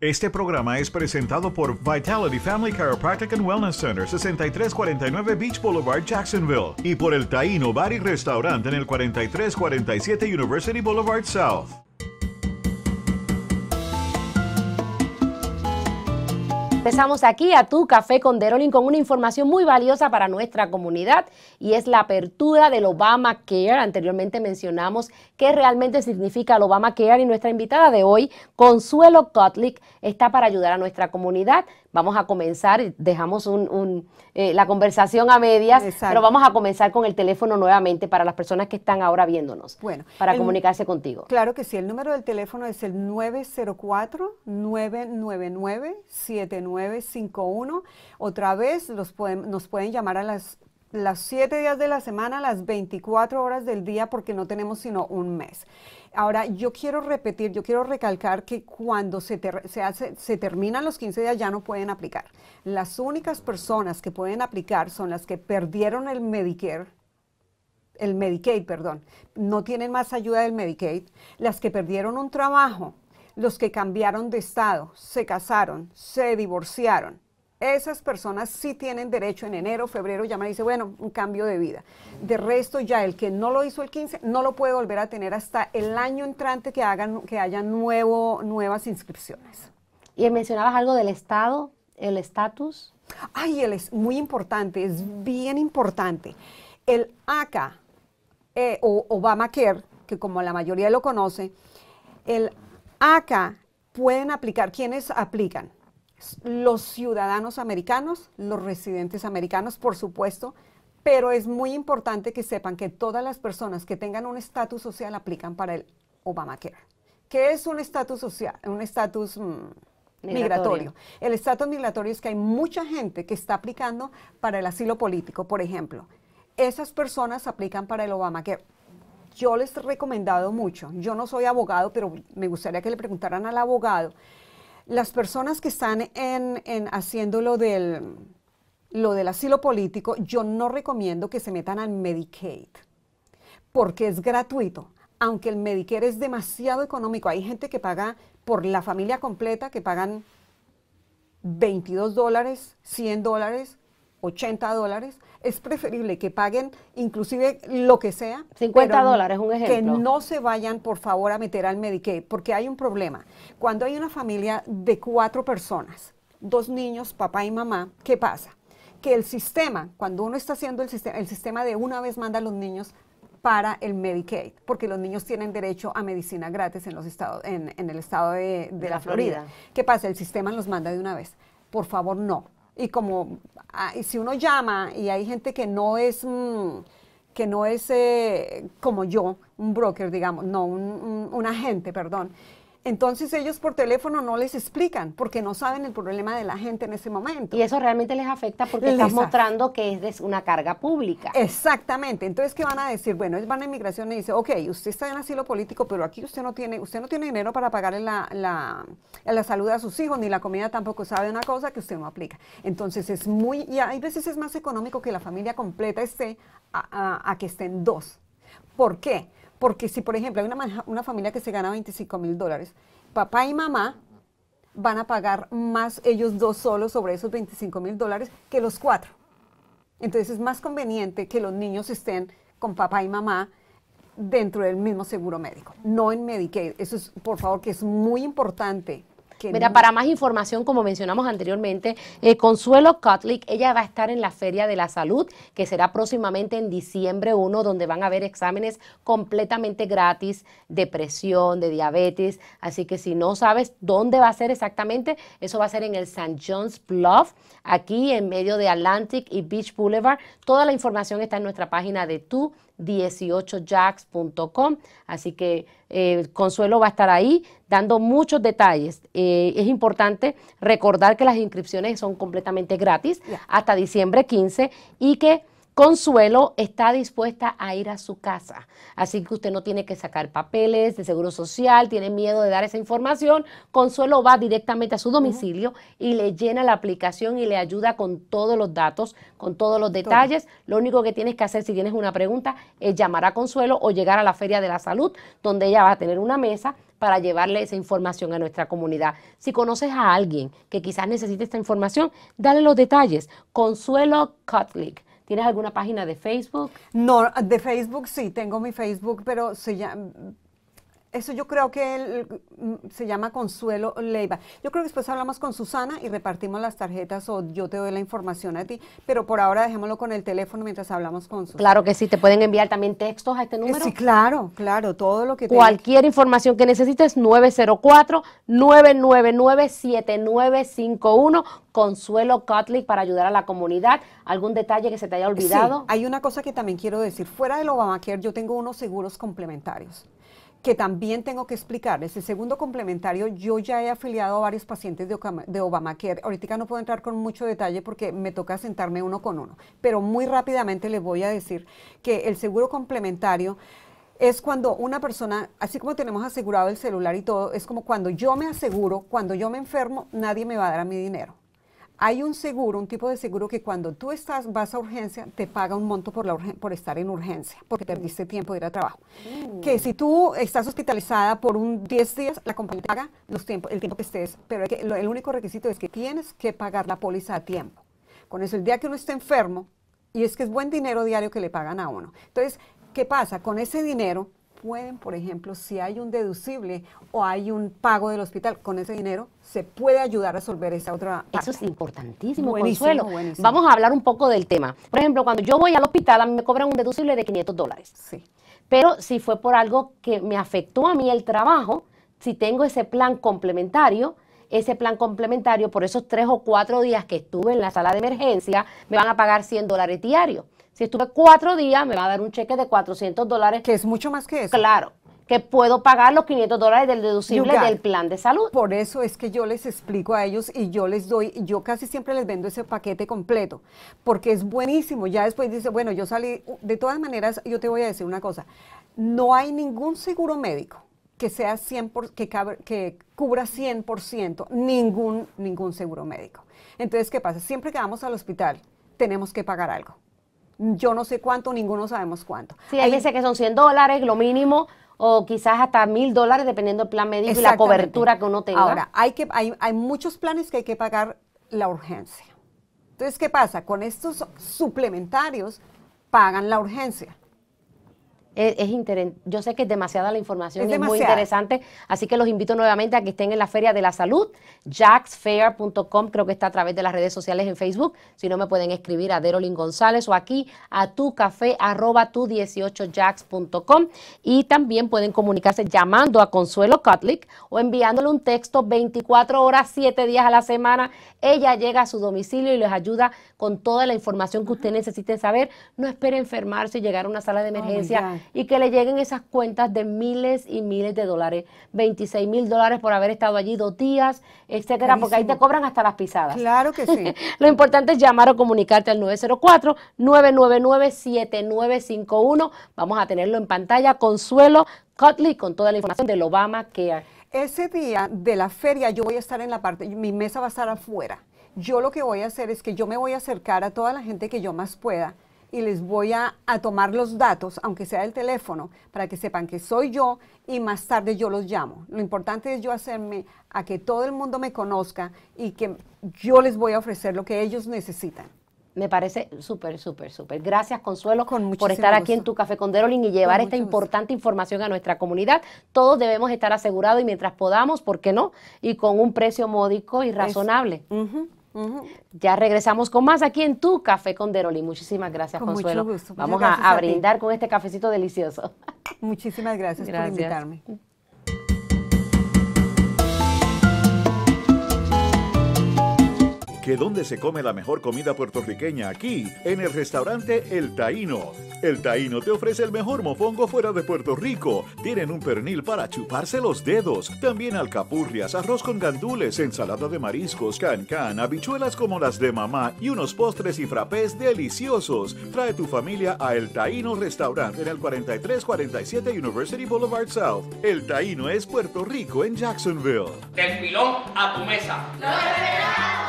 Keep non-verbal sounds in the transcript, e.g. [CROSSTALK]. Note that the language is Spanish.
Este programa es presentado por Vitality Family Chiropractic and Wellness Center, 6349 Beach Boulevard, Jacksonville, y por el Taino Bar y Restaurante en el 4347 University Boulevard South. Empezamos aquí a Tu Café con Derolin con una información muy valiosa para nuestra comunidad y es la apertura del Obamacare. Anteriormente mencionamos qué realmente significa el Obamacare y nuestra invitada de hoy, Consuelo Kotlik, está para ayudar a nuestra comunidad Vamos a comenzar, dejamos eh, la conversación a medias, pero vamos a comenzar con el teléfono nuevamente para las personas que están ahora viéndonos, bueno, para comunicarse contigo. Claro que sí, el número del teléfono es el 904-999-7951. Otra vez los pueden, nos pueden llamar a las las siete días de la semana, las 24 horas del día, porque no tenemos sino un mes. Ahora, yo quiero repetir, yo quiero recalcar que cuando se, se terminan los 15 días ya no pueden aplicar. Las únicas personas que pueden aplicar son las que perdieron el Medicare, el Medicaid, perdón, no tienen más ayuda del Medicaid, las que perdieron un trabajo, los que cambiaron de estado, se casaron, se divorciaron esas personas sí tienen derecho en enero, febrero, ya me dice, bueno, un cambio de vida. De resto, ya el que no lo hizo el 15 no lo puede volver a tener hasta el año entrante que, hagan, que haya nuevo, nuevas inscripciones. Y mencionabas algo del estado, el estatus. Ay, él es muy importante, es bien importante. El ACA e, eh, o Obamacare, que como la mayoría lo conoce, el ACA e pueden aplicar, ¿quiénes aplican? los ciudadanos americanos, los residentes americanos, por supuesto, pero es muy importante que sepan que todas las personas que tengan un estatus social aplican para el Obamacare. ¿Qué es un estatus social? Un estatus mm, migratorio. migratorio. El estatus migratorio es que hay mucha gente que está aplicando para el asilo político, por ejemplo. Esas personas aplican para el Obamacare yo les he recomendado mucho. Yo no soy abogado, pero me gustaría que le preguntaran al abogado las personas que están en, haciendo lo del, lo del asilo político, yo no recomiendo que se metan al Medicaid, porque es gratuito. Aunque el Medicare es demasiado económico, hay gente que paga por la familia completa, que pagan 22 dólares, 100 dólares, 80 dólares, es preferible que paguen inclusive lo que sea. 50 dólares, un ejemplo. Que no se vayan, por favor, a meter al Medicaid, porque hay un problema. Cuando hay una familia de cuatro personas, dos niños, papá y mamá, ¿qué pasa? Que el sistema, cuando uno está haciendo el sistema, el sistema de una vez manda a los niños para el Medicaid, porque los niños tienen derecho a medicina gratis en, los estados, en, el estado de, la, Florida. Florida. ¿Qué pasa? El sistema los manda de una vez. Por favor, no. Y como Ah, y si uno llama y hay gente que no es, mm, que no es eh, como yo, un broker, digamos, no, un, un agente, perdón, entonces ellos por teléfono no les explican porque no saben el problema de la gente en ese momento. Y eso realmente les afecta porque están mostrando que es una carga pública. Exactamente. Entonces, ¿qué van a decir? Bueno, ellos van a inmigración y dicen, ok, usted está en asilo político, pero aquí usted no tiene, usted no tiene dinero para pagar la, la salud a sus hijos, ni la comida tampoco sabe una cosa que usted no aplica. Entonces es muy, y hay veces es más económico que la familia completa esté a, a que estén dos. ¿Por qué? Porque si, por ejemplo, hay una, familia que se gana 25 mil dólares, papá y mamá van a pagar más ellos dos solos sobre esos 25 mil dólares que los cuatro. Entonces es más conveniente que los niños estén con papá y mamá dentro del mismo seguro médico, no en Medicaid. Eso es, por favor, que es muy importante Mira, para más información, como mencionamos anteriormente, eh, Consuelo Cutlick, ella va a estar en la Feria de la Salud, que será próximamente en diciembre 1, donde van a haber exámenes completamente gratis de presión, de diabetes. Así que si no sabes dónde va a ser exactamente, eso va a ser en el St. John's Bluff, aquí en medio de Atlantic y Beach Boulevard. Toda la información está en nuestra página de tu 18jacks.com. Así que eh, Consuelo va a estar ahí dando muchos detalles. Eh, es importante recordar que las inscripciones son completamente gratis hasta diciembre 15 y que Consuelo está dispuesta a ir a su casa, así que usted no tiene que sacar papeles de seguro social, tiene miedo de dar esa información. Consuelo va directamente a su domicilio y le llena la aplicación y le ayuda con todos los datos, con todos los detalles. Lo único que tienes que hacer si tienes una pregunta es llamar a Consuelo o llegar a la Feria de la Salud, donde ella va a tener una mesa para llevarle esa información a nuestra comunidad. Si conoces a alguien que quizás necesite esta información, dale los detalles. Consuelo Cutlick ¿Tienes alguna página de Facebook? No, de Facebook sí, tengo mi Facebook, pero se ya. Eso yo creo que mm, se llama Consuelo Leiva. Yo creo que después hablamos con Susana y repartimos las tarjetas o yo te doy la información a ti, pero por ahora dejémoslo con el teléfono mientras hablamos con Susana. Claro que sí, te pueden enviar también textos a este eh, número. Sí, claro, claro, todo lo que Cualquier información que necesites, 904-999-7951, Consuelo Cutlick para ayudar a la comunidad. ¿Algún detalle que se te haya olvidado? hay una cosa que también quiero decir. Fuera del Obamacare, yo tengo unos seguros complementarios que también tengo que explicarles. El segundo complementario, yo ya he afiliado a varios pacientes de, Obama, de Obamacare. Ahorita no puedo entrar con mucho detalle porque me toca sentarme uno con uno, pero muy rápidamente les voy a decir que el seguro complementario es cuando una persona, así como tenemos asegurado el celular y todo, es como cuando yo me aseguro, cuando yo me enfermo, nadie me va a dar a mi dinero. Hay un seguro, un tipo de seguro que cuando tú estás, vas a urgencia, te paga un monto por, la por estar en urgencia, porque perdiste tiempo de ir a trabajo. Mm. Que si tú estás hospitalizada por un 10 días, la compañía paga los tiempos, el tiempo que estés, pero el único requisito es que tienes que pagar la póliza a tiempo. Con eso, el día que uno esté enfermo, y es que es buen dinero diario que le pagan a uno. Entonces, ¿qué pasa? Con ese dinero, pueden, por ejemplo, si hay un deducible o hay un pago del hospital, con ese dinero se puede ayudar a resolver esa otra Eso es importantísimo, Consuelo. Vamos a hablar un poco del tema. Por ejemplo, cuando yo voy al hospital, a mí me cobran un deducible de 500 dólares. Sí. Pero si fue por algo que me afectó a mí el trabajo, si tengo ese plan complementario, ese plan complementario por esos tres o cuatro días que estuve en la sala de emergencia, me van a pagar 100 dólares diarios. Si estuve cuatro días, me va a dar un cheque de 400 dólares. Que es mucho más que eso. Claro que puedo pagar los 500 dólares del deducible del plan de salud. Por eso es que yo les explico a ellos y yo les doy, yo casi siempre les vendo ese paquete completo, porque es buenísimo. Ya después dice, bueno, yo salí, de todas maneras, yo te voy a decir una cosa, no hay ningún seguro médico que sea 100 que, que cubra 100% ningún, ningún seguro médico. Entonces, ¿qué pasa? Siempre que vamos al hospital, tenemos que pagar algo yo no sé cuánto, ninguno sabemos cuánto. Sí, hay veces que son 100 dólares, lo mínimo, o quizás hasta 1,000 dólares, dependiendo del plan médico y la cobertura que uno tenga. Ahora, hay, que, hay, hay muchos planes que hay que pagar la urgencia. Entonces, ¿qué pasa? Con estos suplementarios pagan la urgencia es, yo sé que es demasiada la información, es, muy interesante, así que los invito nuevamente a que estén en la Feria de la Salud, jacksfair.com, creo que está a través de las redes sociales en Facebook, si no me pueden escribir a Derolyn González o aquí a tucafetu 18 jackscom y también pueden comunicarse llamando a Consuelo Cutlick o enviándole un texto 24 horas, 7 días a la semana, ella llega a su domicilio y les ayuda con toda la información que usted necesite saber, no espere enfermarse y llegar a una sala de oh emergencia y que le lleguen esas cuentas de miles y miles de dólares, 26 mil dólares por haber estado allí dos días, etcétera, porque ahí te cobran hasta las pisadas. Claro que sí. [LAUGHS] Lo importante es llamar o comunicarte al 904-999-7951. Vamos a tenerlo en pantalla. Consuelo Cutley con toda la información del Obama Care. Ese día de la feria yo voy a estar en la parte, mi mesa va a estar afuera. Yo lo que voy a hacer es que yo me voy a acercar a toda la gente que yo más pueda y les voy a, tomar los datos, aunque sea el teléfono, para que sepan que soy yo y más tarde yo los llamo. Lo importante es yo hacerme a que todo el mundo me conozca y que yo les voy a ofrecer lo que ellos necesitan. Me parece súper, súper, súper. Gracias, Consuelo, por estar aquí en tu Café con Derolin y llevar esta importante información a nuestra comunidad. Todos debemos estar asegurados y mientras podamos, ¿por qué no? Y con un precio módico y razonable. Ya regresamos con más aquí en tu Café con Deroli. Muchísimas gracias, con Consuelo. Vamos a, brindar con este cafecito delicioso. [LAUGHS] Muchísimas gracias, por invitarme. que dónde se come la mejor comida puertorriqueña aquí, en el restaurante El Taíno el Taíno te ofrece el mejor mofongo fuera de Puerto Rico. Tienen un pernil para chuparse los dedos. También alcapurrias, arroz con gandules, ensalada de mariscos, can can, habichuelas como las de mamá y unos postres y frappés deliciosos. Trae tu familia a El Taíno Restaurant en el 4347 University Boulevard South. El Taíno es Puerto Rico en Jacksonville. Del pilón a tu mesa.